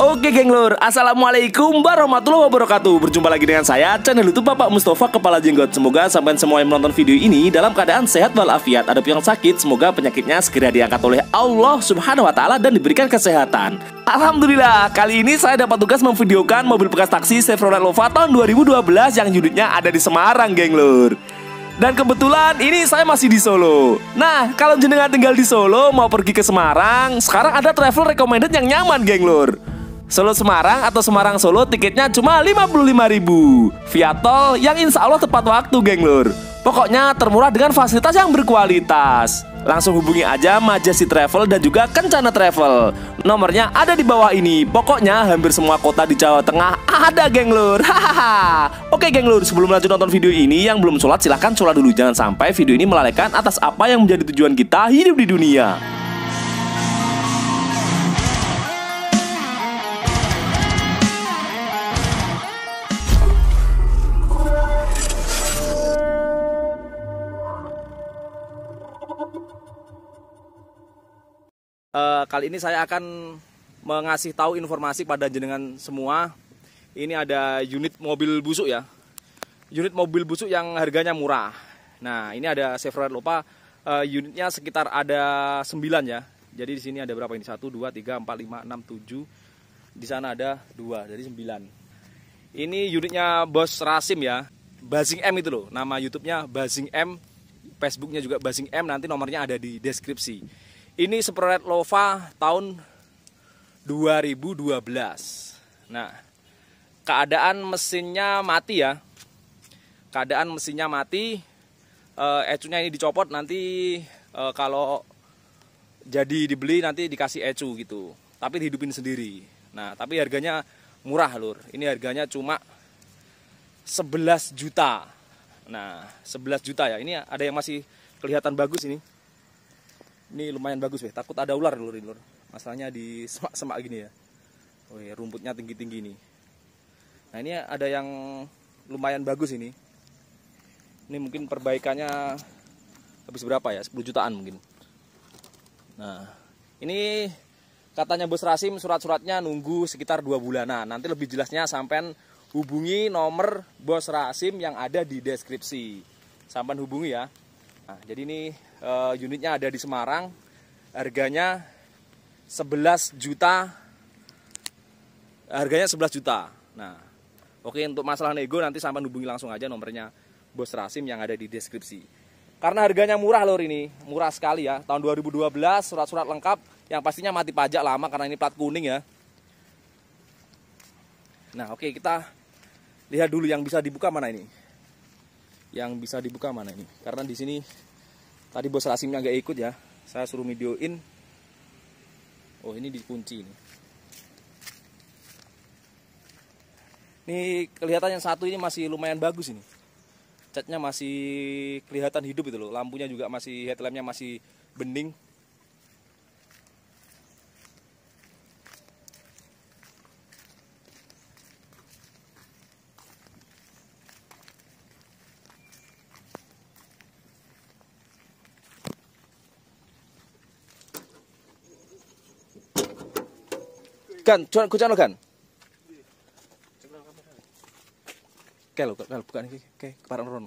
Oke geng lor, Assalamualaikum warahmatullahi wabarakatuh Berjumpa lagi dengan saya, channel Youtube Bapak Mustafa Kepala Jenggot Semoga sampai semua yang menonton video ini dalam keadaan sehat walafiat Ada yang sakit, semoga penyakitnya segera diangkat oleh Allah Subhanahu Wa Taala dan diberikan kesehatan Alhamdulillah, kali ini saya dapat tugas memvideokan mobil bekas taksi Chevrolet Lova tahun 2012 yang unitnya ada di Semarang geng lor dan kebetulan ini saya masih di Solo. Nah, kalau jenengan tinggal di Solo mau pergi ke Semarang, sekarang ada travel recommended yang nyaman, geng lor. Solo Semarang atau Semarang Solo tiketnya cuma 55.000 via tol yang insya Allah tepat waktu geng lur. Pokoknya termurah dengan fasilitas yang berkualitas. Langsung hubungi aja Majesty Travel dan juga Kencana Travel. Nomornya ada di bawah ini. Pokoknya hampir semua kota di Jawa Tengah ada geng lur. Hahaha. Oke geng lur, sebelum lanjut nonton video ini yang belum sholat silahkan sholat dulu. Jangan sampai video ini melalaikan atas apa yang menjadi tujuan kita hidup di dunia. Uh, kali ini saya akan mengasih tahu informasi pada jenengan semua. Ini ada unit mobil busuk ya. Unit mobil busuk yang harganya murah. Nah, ini ada Chevrolet Lopa uh, unitnya sekitar ada 9 ya. Jadi di sini ada berapa ini? 1 2 3 4 5 6 7. Di sana ada 2, jadi 9. Ini unitnya Bos Rasim ya. Basing M itu loh, nama YouTube-nya Basing M, Facebooknya juga Basing M, nanti nomornya ada di deskripsi. Ini Sprout Lova tahun 2012. Nah, keadaan mesinnya mati ya. Keadaan mesinnya mati. Eh, ecunya ini dicopot nanti eh, kalau jadi dibeli nanti dikasih ecu gitu. Tapi dihidupin sendiri. Nah, tapi harganya murah lur. Ini harganya cuma 11 juta. Nah, 11 juta ya. Ini ada yang masih kelihatan bagus ini. Ini lumayan bagus weh, takut ada ular lur lur. Masalahnya di semak-semak gini ya. Weh, rumputnya tinggi-tinggi nih. Nah, ini ada yang lumayan bagus ini. Ini mungkin perbaikannya habis berapa ya? 10 jutaan mungkin. Nah, ini katanya Bos Rasim surat-suratnya nunggu sekitar dua bulanan. Nanti lebih jelasnya sampean hubungi nomor Bos Rasim yang ada di deskripsi. Sampean hubungi ya. Nah, jadi ini uh, unitnya ada di Semarang. Harganya 11 juta. Harganya 11 juta. Nah, oke untuk masalah nego nanti sampai hubungi langsung aja nomornya Bos Rasim yang ada di deskripsi. Karena harganya murah lor ini, murah sekali ya. Tahun 2012 surat-surat lengkap yang pastinya mati pajak lama karena ini plat kuning ya. Nah, oke kita lihat dulu yang bisa dibuka mana ini yang bisa dibuka mana ini karena di sini tadi bos rasimnya nggak ikut ya saya suruh videoin oh ini dikunci ini ini kelihatan yang satu ini masih lumayan bagus ini catnya masih kelihatan hidup itu loh lampunya juga masih headlampnya masih bening Gan, kan. Gan. lo, kalau bukan ini, ke para rono.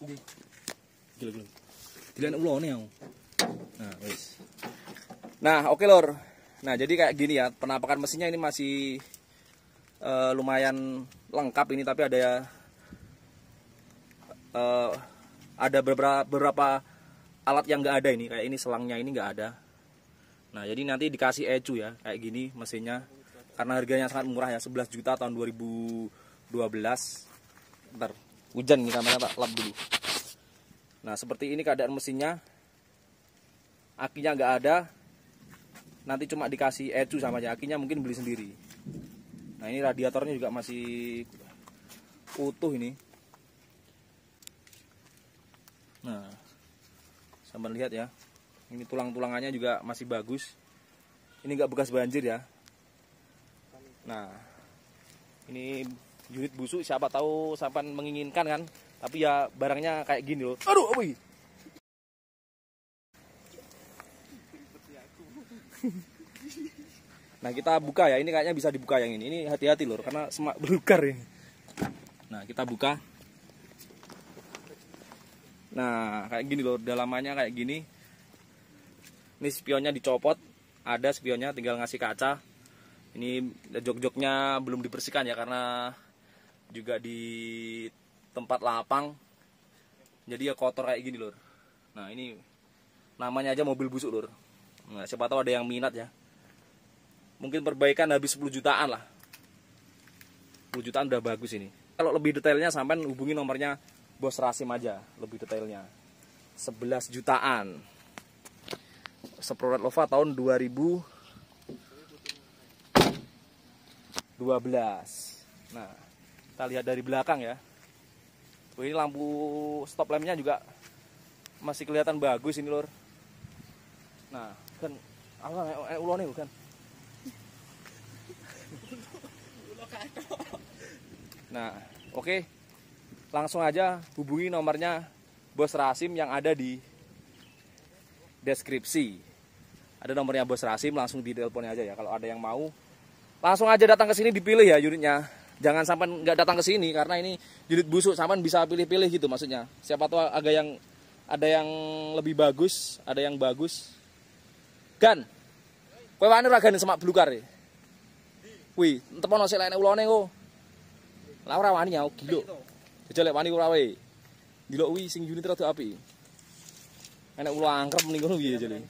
Ndi? Gila gila. Dilan ulone yang. Nah, wes. Nah, oke okay, Nah, jadi kayak gini ya, penampakan mesinnya ini masih uh, lumayan lengkap ini tapi ada uh, ada beberapa beberapa alat yang nggak ada ini kayak ini selangnya ini nggak ada Nah, jadi nanti dikasih ecu ya, kayak gini mesinnya. Karena harganya sangat murah ya, 11 juta tahun 2012. Ntar hujan nih kamera pak lap dulu. Nah, seperti ini keadaan mesinnya. Akinya nggak ada. Nanti cuma dikasih ecu sama aja. Akinya mungkin beli sendiri. Nah, ini radiatornya juga masih utuh ini. Nah, sambil lihat ya ini tulang-tulangannya juga masih bagus ini nggak bekas banjir ya nah ini unit busuk siapa tahu sampan menginginkan kan tapi ya barangnya kayak gini loh aduh wih nah kita buka ya ini kayaknya bisa dibuka yang ini ini hati-hati loh karena semak belukar ini nah kita buka nah kayak gini loh dalamannya kayak gini ini spionnya dicopot ada spionnya tinggal ngasih kaca ini jok-joknya belum dibersihkan ya karena juga di tempat lapang jadi ya kotor kayak gini lur nah ini namanya aja mobil busuk lur nah siapa tahu ada yang minat ya mungkin perbaikan habis 10 jutaan lah 10 jutaan udah bagus ini kalau lebih detailnya sampai hubungi nomornya bos Rasim aja lebih detailnya 11 jutaan Seprorat Lova tahun 2012. Nah, kita lihat dari belakang ya. Oh, ini lampu stop lampnya juga masih kelihatan bagus ini lor. Nah, kan apa eh, eh, ulo nih bukan? Nah, oke. Okay. Langsung aja hubungi nomornya Bos Rasim yang ada di deskripsi. Ada nomornya Bos Rasim, langsung di teleponnya aja ya. Kalau ada yang mau, langsung aja datang ke sini dipilih ya unitnya. Jangan sampai nggak datang ke sini karena ini unit busuk, sampean bisa pilih-pilih gitu maksudnya. Siapa tahu agak yang ada yang lebih bagus, ada yang bagus. Gan, kowe wani ora semak blukar ya? E? Kuwi, tepono sik lek ulone kok. Lah ora wani aku gilo. Jajal lek wani ora wae. Dilok sing unit rada api. Enak ulah angkrem nih ngono piye jadi.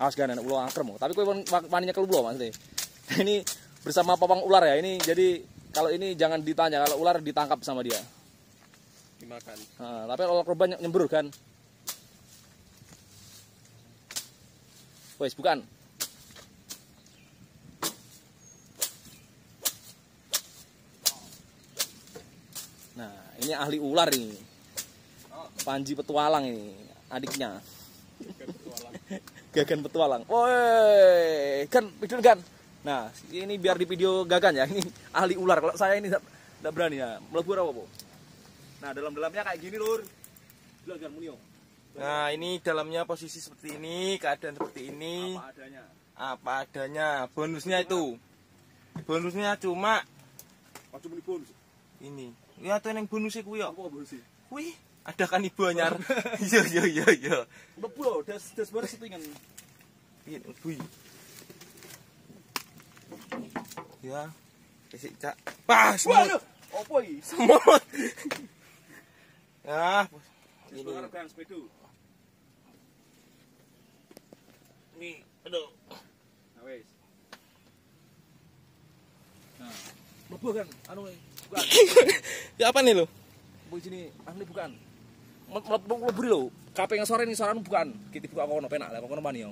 Awas gak enak ulah angkrem. Tapi kau waninya kalau belum Mas. Ini bersama papang ular ya. Ini jadi kalau ini jangan ditanya kalau ular ditangkap sama dia. Dimakan. Nah, tapi kalau korban nyembur kan. Wes bukan. Nah, ini ahli ular nih. Panji petualang ini adiknya. Gagan petualang. Woi, kan betul kan? Nah, ini biar di video gagan ya. Ini ahli ular. Kalau saya ini tidak berani ya. Melebur apa, Bu? Nah, dalam-dalamnya kayak gini, Lur. Belajar Munio. Nah, ini dalamnya posisi seperti ini, keadaan seperti ini. Apa adanya. Apa adanya. Bonusnya itu. Bonusnya cuma Ini. Lihat tuh yang bonusnya kuwi yo. Ya. Apa bonusnya? Kuwi ada kan ibu anyar iya iya iya iya lebu loh das das baru setingan iya ibu ya isi cak wah semut apa ini semut ya ini kan sepedu ini aduh nah wes nah kan anu ya apa nih lo Bu sini, ahli bukan mlebu mlebu lho. Kape yang sore ini soran bukan. Kita buka kono penak lah kono mani yo.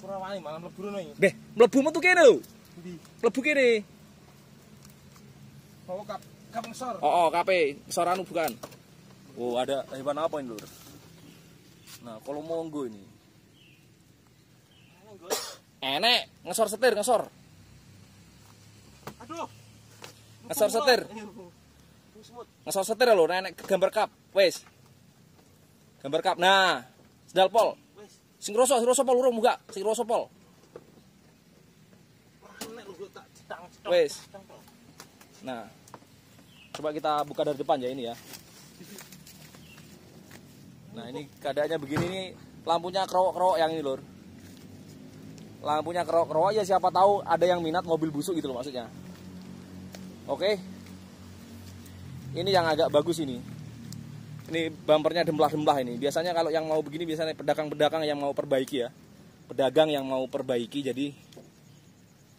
Kurang wani malah mlebu rene iki. Beh, mlebu metu kene lho. Endi? Mlebu kene. Bawa kap kap sor. Oh, oh kape soran bukan. Oh, ada hewan apa ini, Lur? Nah, kalau monggo ini. Enek, ngesor setir, ngesor. Aduh. Ngesor setir. Ngesor setir lho, nenek gambar kap. Wes. Gambar kap. Nah, sedal pol. Sing rosok, sing rosok pol urung buka, sing pol. Wes. Nah. Coba kita buka dari depan ya ini ya. Nah, ini keadaannya begini nih, lampunya kerok-kerok yang ini, Lur. Lampunya kerok-kerok ya siapa tahu ada yang minat mobil busuk gitu loh maksudnya. Oke. Ini yang agak bagus ini ini bumpernya demplah-demplah ini biasanya kalau yang mau begini biasanya pedagang-pedagang yang mau perbaiki ya pedagang yang mau perbaiki jadi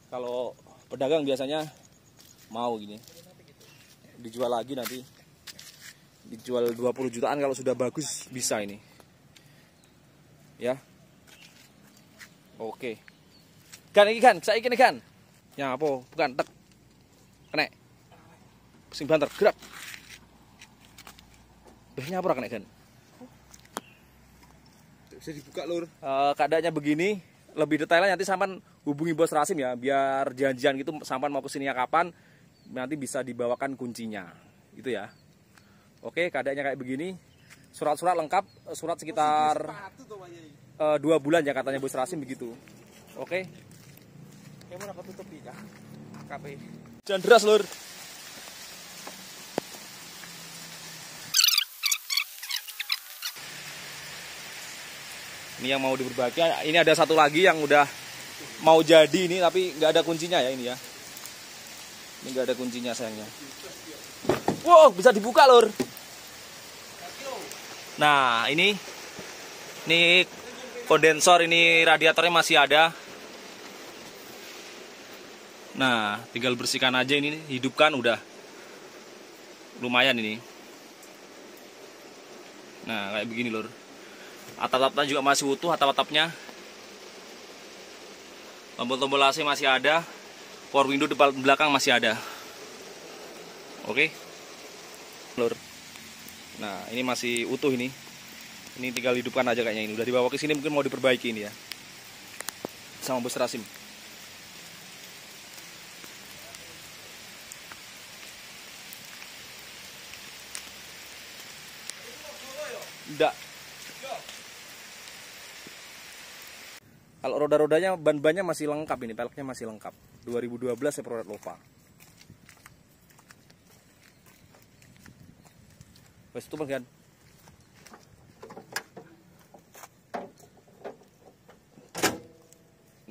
kalau pedagang biasanya mau gini dijual lagi nanti dijual 20 jutaan kalau sudah bagus bisa ini ya oke kan ini kan saya ini kan ya apa bukan tek kena sing banter gerak Wis apa kan, kan. Bisa dibuka lur. Uh, keadaannya begini, lebih detailnya nanti sampan hubungi bos Rasim ya, biar janjian gitu sampan mau kesini ya kapan, nanti bisa dibawakan kuncinya, itu ya. Oke, keadaannya kayak begini. Surat-surat lengkap, surat sekitar uh, dua bulan ya katanya bos Rasim begitu. Oke. Kamu tutup ya, KP. Jangan deras lur. ini yang mau diperbaiki ini ada satu lagi yang udah mau jadi ini tapi nggak ada kuncinya ya ini ya ini nggak ada kuncinya sayangnya wow bisa dibuka lor nah ini ini kondensor ini radiatornya masih ada nah tinggal bersihkan aja ini hidupkan udah lumayan ini nah kayak begini lor atap-atapnya juga masih utuh atap-atapnya tombol-tombol AC masih ada power window depan belakang masih ada oke okay. nah ini masih utuh ini ini tinggal hidupkan aja kayaknya ini udah dibawa ke sini mungkin mau diperbaiki ini ya sama bus Rasim Enggak Kalau roda-rodanya ban-bannya masih lengkap ini, peleknya masih lengkap. 2012 saya produk lupa. Wes itu kan.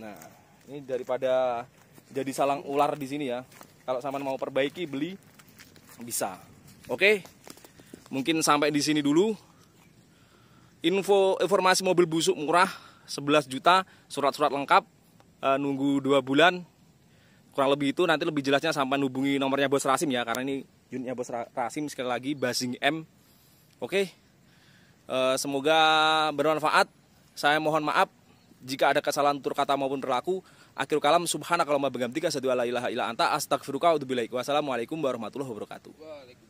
Nah, ini daripada jadi salang ular di sini ya. Kalau saman mau perbaiki beli bisa. Oke. Mungkin sampai di sini dulu. Info informasi mobil busuk murah 11 juta surat-surat lengkap e, nunggu dua bulan kurang lebih itu nanti lebih jelasnya sampai hubungi nomornya bos Rasim ya karena ini unitnya bos Rasim sekali lagi Basing M oke e, semoga bermanfaat saya mohon maaf jika ada kesalahan tur kata maupun perilaku akhir kalam subhanakallahumma bihamdika asyhadu an la ilaha illa anta astaghfiruka wa atubu ilaik wassalamualaikum warahmatullahi wabarakatuh